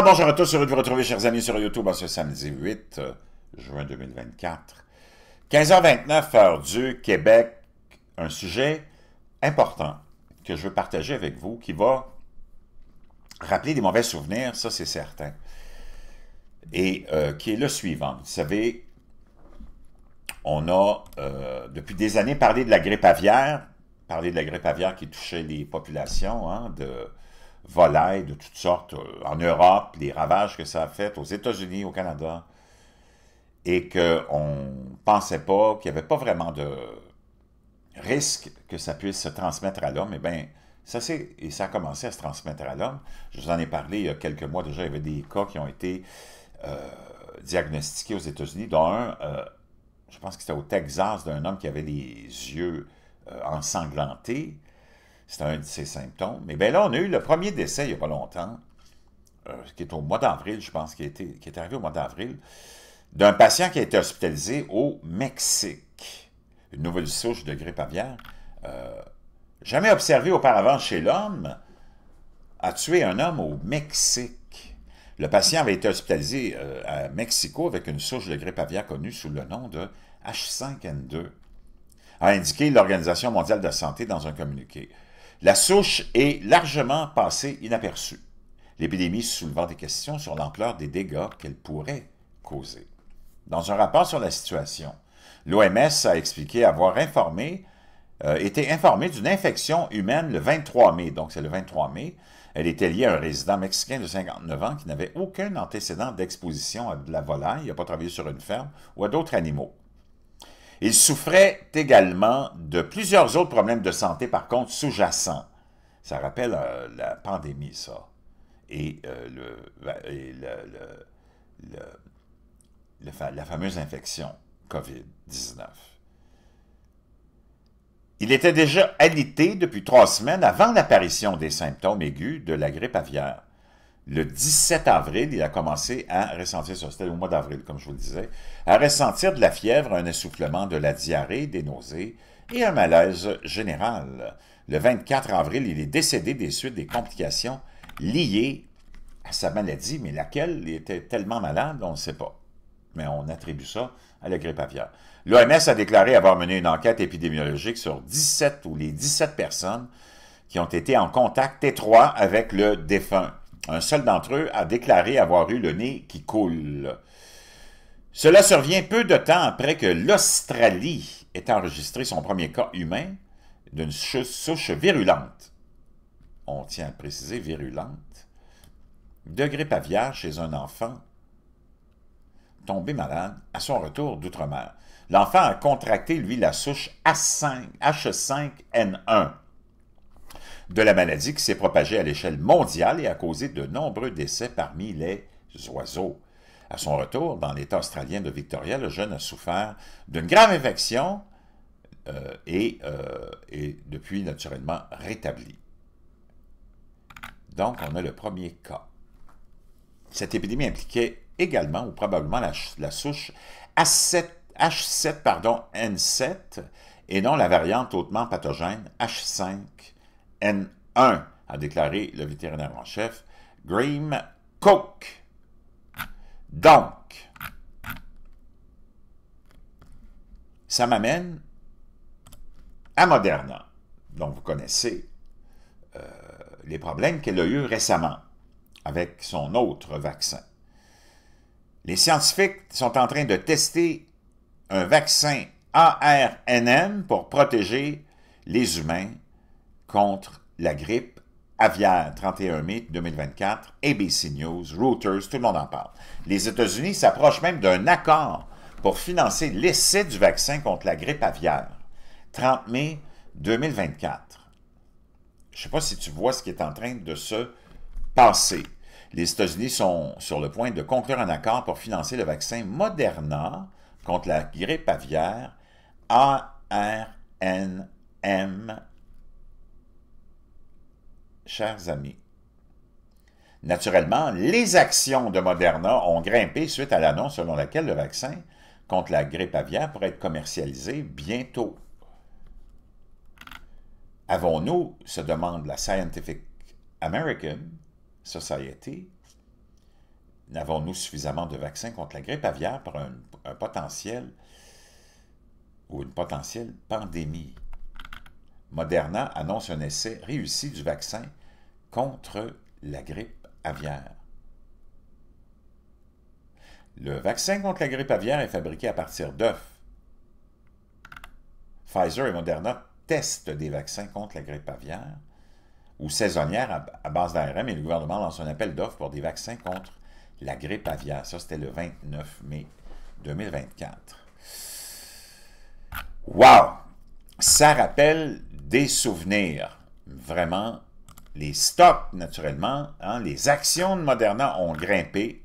bonjour à tous, heureux de vous retrouver chers amis sur YouTube ce samedi 8 euh, juin 2024. 15h29, heure du Québec, un sujet important que je veux partager avec vous qui va rappeler des mauvais souvenirs, ça c'est certain, et euh, qui est le suivant. Vous savez, on a euh, depuis des années parlé de la grippe aviaire, parlé de la grippe aviaire qui touchait les populations hein, de volailles de toutes sortes euh, en Europe, les ravages que ça a fait aux États-Unis, au Canada, et qu'on ne pensait pas qu'il n'y avait pas vraiment de risque que ça puisse se transmettre à l'homme, eh bien, ça c'est et ça a commencé à se transmettre à l'homme. Je vous en ai parlé il y a quelques mois déjà, il y avait des cas qui ont été euh, diagnostiqués aux États-Unis, dont un, euh, je pense que c'était au Texas, d'un homme qui avait les yeux ensanglantés, c'est un de ses symptômes. Mais bien là, on a eu le premier décès il n'y a pas longtemps, euh, qui est au mois d'avril, je pense, qui, qui est arrivé au mois d'avril, d'un patient qui a été hospitalisé au Mexique. Une nouvelle souche de grippe aviaire. Euh, jamais observée auparavant chez l'homme, a tué un homme au Mexique. Le patient avait été hospitalisé euh, à Mexico avec une souche de grippe aviaire connue sous le nom de H5N2, a indiqué l'Organisation mondiale de la santé dans un communiqué. La souche est largement passée inaperçue, l'épidémie soulevant des questions sur l'ampleur des dégâts qu'elle pourrait causer. Dans un rapport sur la situation, l'OMS a expliqué avoir informé, euh, été informé d'une infection humaine le 23 mai, donc c'est le 23 mai. Elle était liée à un résident mexicain de 59 ans qui n'avait aucun antécédent d'exposition à de la volaille, il n'a pas travaillé sur une ferme ou à d'autres animaux. Il souffrait également de plusieurs autres problèmes de santé, par contre, sous-jacents. Ça rappelle euh, la pandémie, ça. Et, euh, le, ben, la fameuse infection COVID-19. Il était déjà alité depuis trois semaines avant l'apparition des symptômes aigus de la grippe aviaire le 17 avril, il a commencé à ressentir, ça c'était au mois d'avril, comme je vous le disais, à ressentir de la fièvre, un essoufflement, de la diarrhée, des nausées et un malaise général. Le 24 avril, il est décédé des suites des complications liées à sa maladie, mais laquelle il était tellement malade, on ne sait pas. Mais on attribue ça à la grippe aviaire. L'OMS a déclaré avoir mené une enquête épidémiologique sur 17 ou les 17 personnes qui ont été en contact étroit avec le défunt. Un seul d'entre eux a déclaré avoir eu le nez qui coule. Cela survient peu de temps après que l'Australie ait enregistré son premier cas humain d'une souche virulente. On tient à préciser virulente. De grippe aviaire chez un enfant tombé malade à son retour d'outre-mer. L'enfant a contracté, lui, la souche H5, H5N1 de la maladie qui s'est propagée à l'échelle mondiale et a causé de nombreux décès parmi les oiseaux. À son retour dans l'État australien de Victoria, le jeune a souffert d'une grave infection euh, et est euh, depuis naturellement rétabli. Donc, on a le premier cas. Cette épidémie impliquait également ou probablement la, souche H7, h N7 et non la variante hautement pathogène H5 N1, a déclaré le vétérinaire en chef, Graham Cook. Donc, ça m'amène à Moderna, dont vous connaissez euh, les problèmes qu'elle a eu récemment avec son autre vaccin. Les scientifiques sont en train de tester un vaccin ARNM pour protéger les humains contre la grippe aviaire, 31 mai 2024, ABC News, Reuters, tout le monde en parle. Les États-Unis s'approchent même d'un accord pour financer l'essai du vaccin contre la grippe aviaire, 30 mai 2024. Je ne sais pas si tu vois ce qui est en train de se passer. Les États-Unis sont sur le point de conclure un accord pour financer le vaccin Moderna contre la grippe aviaire ARNM chers amis. Naturellement, les actions de Moderna ont grimpé suite à l'annonce selon laquelle le vaccin contre la grippe aviaire pourrait être commercialisé bientôt. Avons-nous, se demande la Scientific American Society, n'avons-nous suffisamment de vaccins contre la grippe aviaire pour un, un potentiel ou une potentielle pandémie? Moderna annonce un essai réussi du vaccin contre la grippe aviaire. Le vaccin contre la grippe aviaire est fabriqué à partir d'œufs. Pfizer et Moderna testent des vaccins contre la grippe aviaire ou saisonnière à, base d'ARM et le gouvernement lance un appel d'offres pour des vaccins contre la grippe aviaire. Ça, c'était le 29 mai 2024. Wow! Ça rappelle des souvenirs. Vraiment, les stocks, naturellement, hein, les actions de Moderna ont grimpé.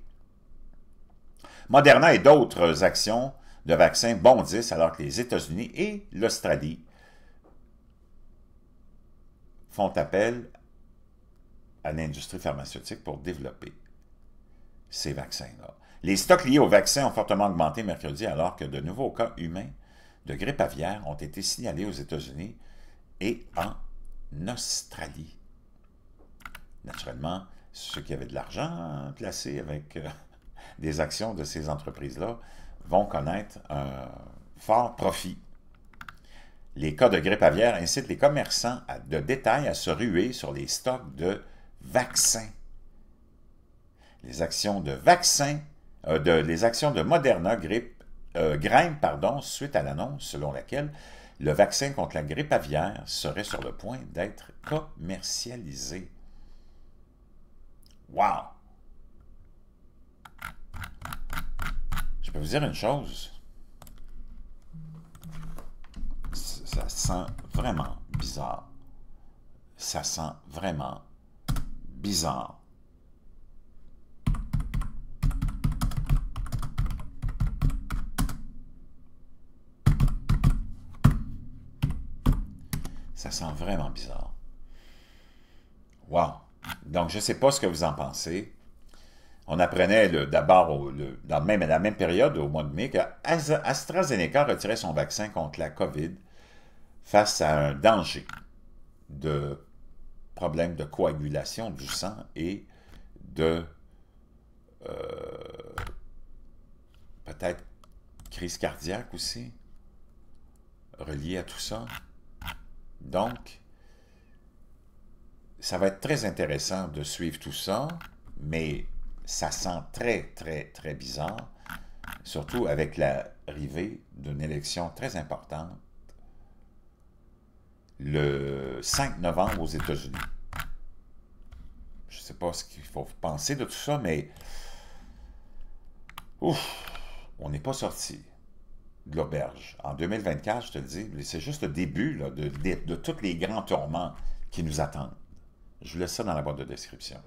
Moderna et d'autres actions de vaccins bondissent alors que les États-Unis et l'Australie font appel à l'industrie pharmaceutique pour développer ces vaccins-là. Les stocks liés aux vaccins ont fortement augmenté mercredi alors que de nouveaux cas humains de grippe aviaire ont été signalés aux États-Unis et en Australie. Naturellement, ceux qui avaient de l'argent placé avec euh, des actions de ces entreprises-là vont connaître un fort profit. Les cas de grippe aviaire incitent les commerçants de détail à se ruer sur les stocks de vaccins. Les actions de vaccins, euh, de, les actions de Moderna grippe, euh, grimpent pardon, suite à l'annonce selon laquelle le vaccin contre la grippe aviaire serait sur le point d'être commercialisé. Wow! Je peux vous dire une chose. Ça sent vraiment bizarre. Ça sent vraiment bizarre. Ça sent vraiment bizarre. Wow! Donc, je ne sais pas ce que vous en pensez. On apprenait d'abord dans même, à la même période, au mois de mai, que AstraZeneca retirait son vaccin contre la COVID face à un danger de problème de coagulation du sang et de euh, peut-être crise cardiaque aussi, reliée à tout ça. Donc, ça va être très intéressant de suivre tout ça, mais ça sent très, très, très bizarre, surtout avec l'arrivée d'une élection très importante le 5 novembre aux États-Unis. Je ne sais pas ce qu'il faut penser de tout ça, mais ouf, on n'est pas sorti de l'auberge. En 2024, je te le dis, c'est juste le début de, de tous les grands tourments qui nous attendent. Je vous laisse ça dans la boîte de description.